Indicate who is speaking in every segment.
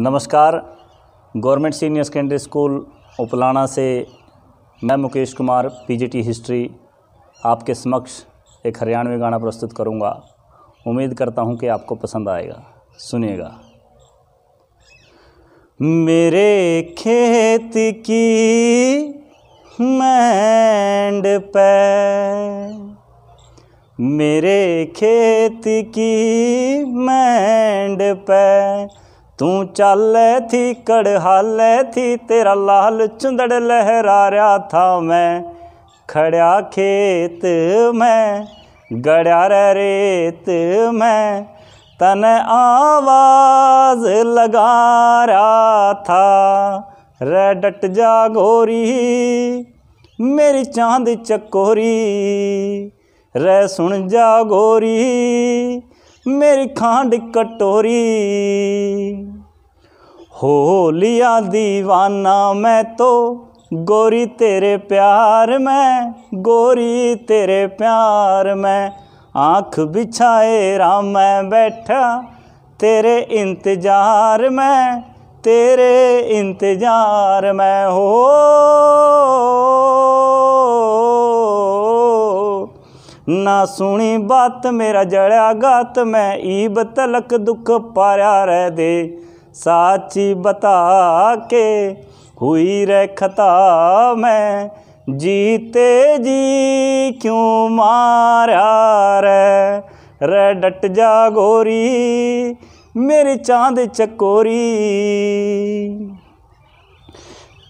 Speaker 1: नमस्कार government senior secondary school Uplana से मैं मुकेश कुमार पीजीटी हिस्ट्री आपके समक्ष एक हरियाणवी गाना प्रस्तुत करूंगा उम्मीद करता हूं कि आपको पसंद आएगा सुनिएगा मेरे
Speaker 2: खेत
Speaker 1: की
Speaker 2: मैंड पे मेरे खेत की मैंड पे तू चल थी कड़हाले थी तेरा लाल चुंदड़ लहरा रहा था मैं खड़ा खेत मैं गड़ा रेत मैं तन आवाज लगा रहा था डट जा गोरी मेरी चांद चकोरी रे सुन जा गोरी मेरी खांड कटोरी हो लिया दीवाना मैं तो गोरी तेरे प्यार में गोरी तेरे प्यार में आँख बिछाए राम मैं बैठा तेरे इंतजार में तेरे इंतजार में हो ਨਾ ਸੁਣੀ ਬਾਤ ਮੇਰਾ ਜੜਿਆ ਗਾਤ ਮੈਂ ਈਬ ਤਲਕ ਦੁੱਖ ਪਾਰਿਆ ਰਹਿ ਦੇ ਸਾਚੀ ਬਤਾ ਕੇ ਹੋਈ ਰਹਿ ਖਤਾ ਮੈਂ ਜੀਤੇ ਜੀ ਕਿਉਂ ਮਾਰਿਆ ਰੇ ਰੇ ਡਟ ਜਾ ਗੋਰੀ ਮੇਰੇ ਚਾਂਦ ਚਕੋਰੀ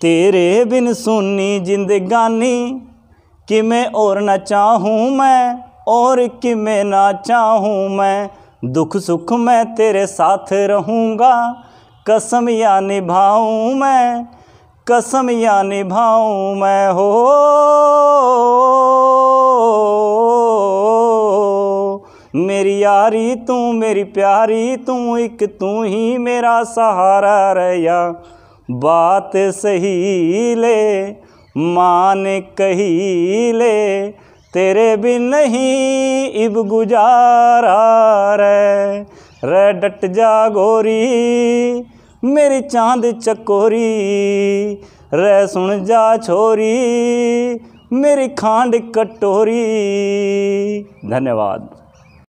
Speaker 2: ਤੇਰੇ ਬਿਨ ਸੁਣੀ ਜਿੰਦਗਾਨੀ कि मैं और ना चाहूँ मैं और कि मैं ना चाहूँ मैं दुख सुख मैं तेरे साथ रहूँगा कसम या निभाऊँ मैं कसम या निभाऊँ मैं हो मेरी यारी तू मेरी प्यारी तू एक तू ही मेरा सहारा रया बात सही ले मान ले तेरे भी नहीं इब गुजारा रे रे डट जा गोरी मेरी चांद चकोरी रे सुन जा छोरी
Speaker 1: मेरी खांड कटोरी धन्यवाद